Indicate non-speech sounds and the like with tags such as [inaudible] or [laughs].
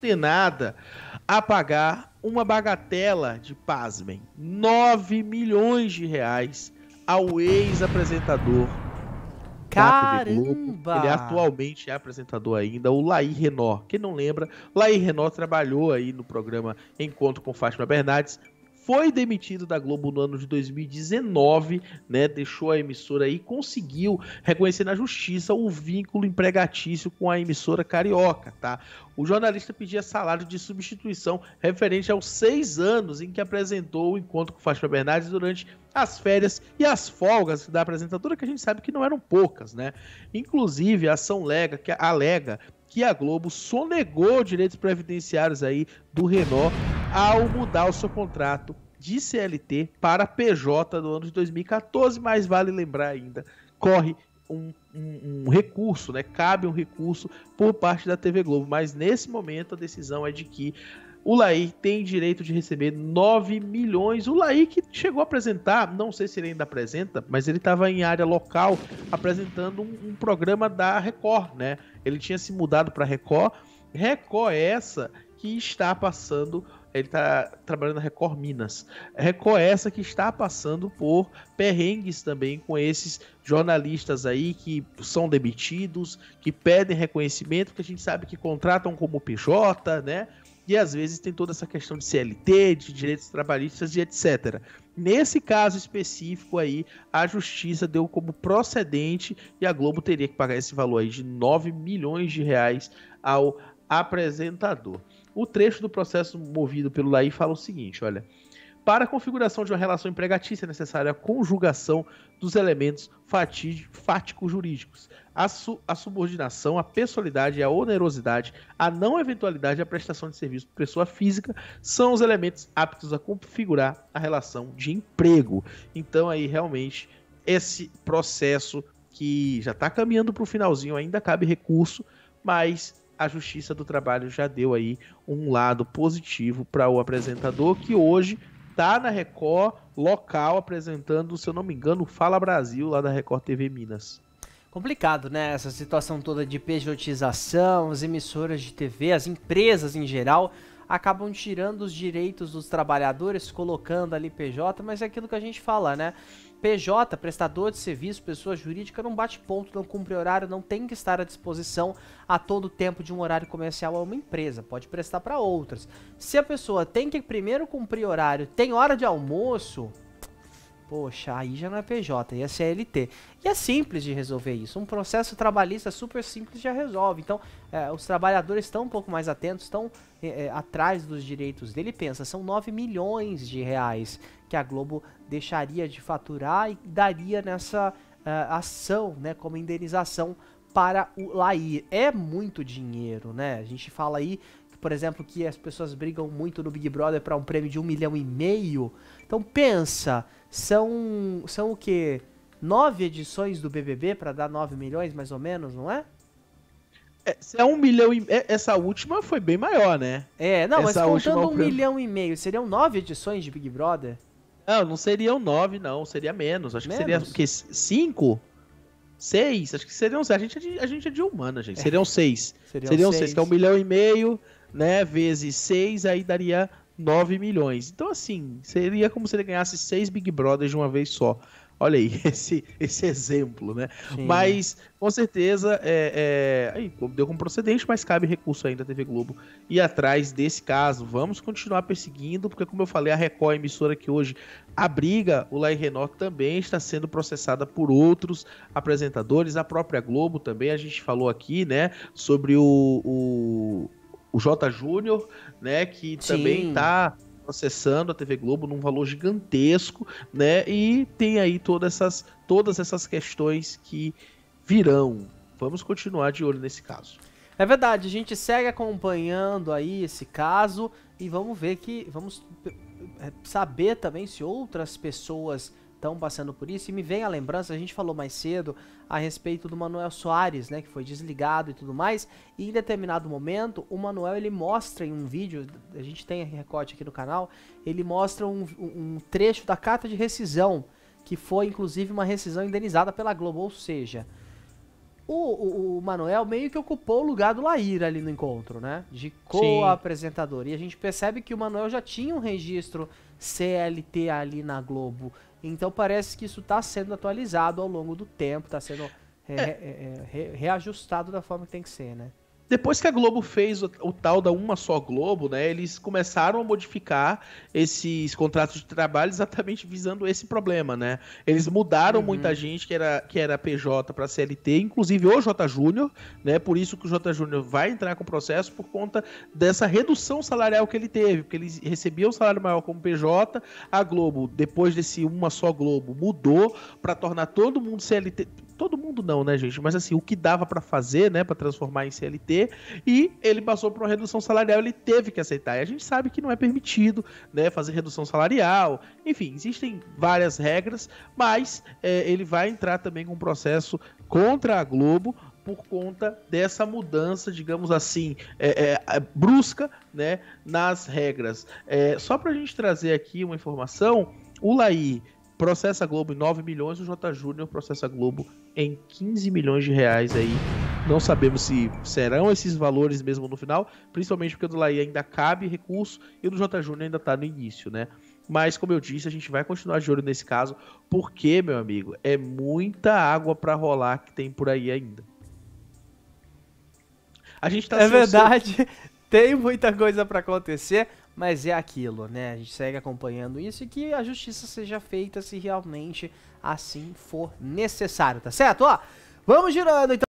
condenada a pagar uma bagatela de, pasmem, 9 milhões de reais ao ex-apresentador é Caramba! Ele atualmente é apresentador ainda, o Laí Renó. Quem não lembra, Laí Renó trabalhou aí no programa Encontro com Fátima Bernardes, foi demitido da Globo no ano de 2019, né? Deixou a emissora e conseguiu reconhecer na justiça o vínculo empregatício com a emissora carioca, tá? O jornalista pedia salário de substituição referente aos seis anos em que apresentou o encontro com Fátima Bernardes durante as férias e as folgas da apresentadora, que a gente sabe que não eram poucas, né? Inclusive, a ação lega, que alega que a Globo sonegou direitos previdenciários aí do Renault ao mudar o seu contrato de CLT para PJ no ano de 2014, mas vale lembrar ainda, corre um, um, um, recurso, né? Cabe um recurso por parte da TV Globo, mas nesse momento a decisão é de que o Laí tem direito de receber 9 milhões. O Laí que chegou a apresentar, não sei se ele ainda apresenta, mas ele estava em área local apresentando um, um programa da Record, né? Ele tinha se mudado para Record. Record é essa que está passando. Ele está trabalhando na Record Minas. Record é essa que está passando por perrengues também com esses jornalistas aí que são demitidos, que pedem reconhecimento, que a gente sabe que contratam como PJ, né? E às vezes tem toda essa questão de CLT, de direitos trabalhistas e etc. Nesse caso específico aí, a justiça deu como procedente e a Globo teria que pagar esse valor aí de 9 milhões de reais ao apresentador. O trecho do processo movido pelo Laí fala o seguinte, olha. Para a configuração de uma relação empregatícia é necessária a conjugação dos elementos fático-jurídicos, a, su a, subordinação, a pessoalidade, a onerosidade, a não eventualidade e a prestação de serviço por pessoa física são os elementos aptos a configurar a relação de emprego. Então aí realmente esse processo que já está caminhando para o finalzinho ainda cabe recurso, mas a Justiça do Trabalho já deu aí um lado positivo para o apresentador que hoje tá na Record local apresentando, se eu não me engano, Fala Brasil lá da Record TV Minas. Complicado, né? Essa situação toda de pejotização, as emissoras de TV, as empresas em geral acabam tirando os direitos dos trabalhadores, colocando ali PJ, mas é aquilo que a gente fala, né? PJ, prestador de serviço, pessoa jurídica, não bate ponto, não cumpre horário, não tem que estar à disposição a todo tempo de um horário comercial a uma empresa, pode prestar para outras. Se a pessoa tem que primeiro cumprir horário, tem hora de almoço, Poxa, aí já não é PJ, aí é CLT. E é simples de resolver isso. Um processo trabalhista super simples já resolve. Então, é, os trabalhadores estão um pouco mais atentos, estão é, é atrás dos direitos dele. Pensa, são 9 milhões de reais que a Globo deixaria de faturar e daria nessa uh, ação, né, como indenização para o Lair. É muito dinheiro, né? A gente fala aí por exemplo, que as pessoas brigam muito no Big Brother para um prêmio de um milhão e meio. Então pensa, são, são o quê? Nove edições do BBB para dar 9 milhões, mais ou menos, não é? É, é um milhão e... É, essa última foi bem maior, né? É, não, Essa mas contando última... um milhão e meio, seriam nove edições de Big Brother? Não, não seriam nove, não. Seria menos. Acho menos? que seria que, cinco? Seis? Acho que seriam seis. A gente é de, a gente é de humana, gente. É. Seriam seis. seriam, seriam seis. seis, que é um milhão e meio, né? Vezes seis, aí daria 9 milhões. Então, assim, seria como se ele ganhasse seis Big Brothers de uma vez só. Olha aí, [laughs] esse, esse exemplo, né? Sim. Mas, com certeza, é, é, aí, deu como procedente, mas cabe recurso ainda à TV Globo ir atrás desse caso. Vamos continuar perseguindo, porque, como eu falei, a Record, a emissora que hoje abriga o Lai Renault, também está sendo processada por outros apresentadores. A própria Globo também, a gente falou aqui, né? Sobre o o J. Júnior, né, que Sim. também está processando a TV Globo num valor gigantesco, né? E tem aí todas essas, todas essas questões que virão. Vamos continuar de olho nesse caso. É verdade, a gente segue acompanhando aí esse caso e vamos ver que vamos é, saber também se outras pessoas estão passando por isso. E me vem a lembrança, a gente falou mais cedo a respeito do Manuel Soares, né, que foi desligado e tudo mais. E em determinado momento, o Manuel ele mostra em um vídeo, a gente tem recorte aqui no canal, ele mostra um, um trecho da carta de rescisão, que foi inclusive uma rescisão indenizada pela Globo, ou seja, o, o, o, Manuel meio que ocupou o lugar do Laíra ali no encontro, né? De co-apresentador. E a gente percebe que o Manuel já tinha um registro CLT ali na Globo. Então parece que isso está sendo atualizado ao longo do tempo, está sendo re, é, re, é. é, re, reajustado da forma que tem que ser, né? Depois que a Globo fez o, o, tal da Uma Só Globo, né, eles começaram a modificar esses contratos de trabalho exatamente visando esse problema, né? Eles mudaram uhum. muita gente que era, que era PJ para CLT, inclusive o J Júnior, né? Por isso que o J Júnior vai entrar com processo por conta dessa redução salarial que ele teve, porque ele recebia um salário maior como PJ, a Globo, depois desse Uma Só Globo, mudou para tornar todo mundo CLT todo mundo não, né, gente? Mas assim, o que dava para fazer, né, para transformar em CLT, e ele passou por uma redução salarial, ele teve que aceitar. E a gente sabe que não é permitido, né, fazer redução salarial. Enfim, existem várias regras, mas é, ele vai entrar também com um processo contra a Globo por conta dessa mudança, digamos assim, é, é, brusca, né, nas regras. É, só para a gente trazer aqui uma informação, o Laí processa Globo em 9 milhões, o J. Júnior processa Globo em 15 milhões de reais aí. Não sabemos se serão esses valores mesmo no final, principalmente porque o do Laí ainda cabe recurso e o do J. Júnior ainda está no início, né? Mas, como eu disse, a gente vai continuar de olho nesse caso, porque, meu amigo, é muita água para rolar que tem por aí ainda. A gente tá É verdade, seu... [laughs] tem muita coisa para acontecer, mas é aquilo, né? A gente segue acompanhando isso e que a justiça seja feita se realmente assim for necessário, tá certo? Ó, vamos girando então.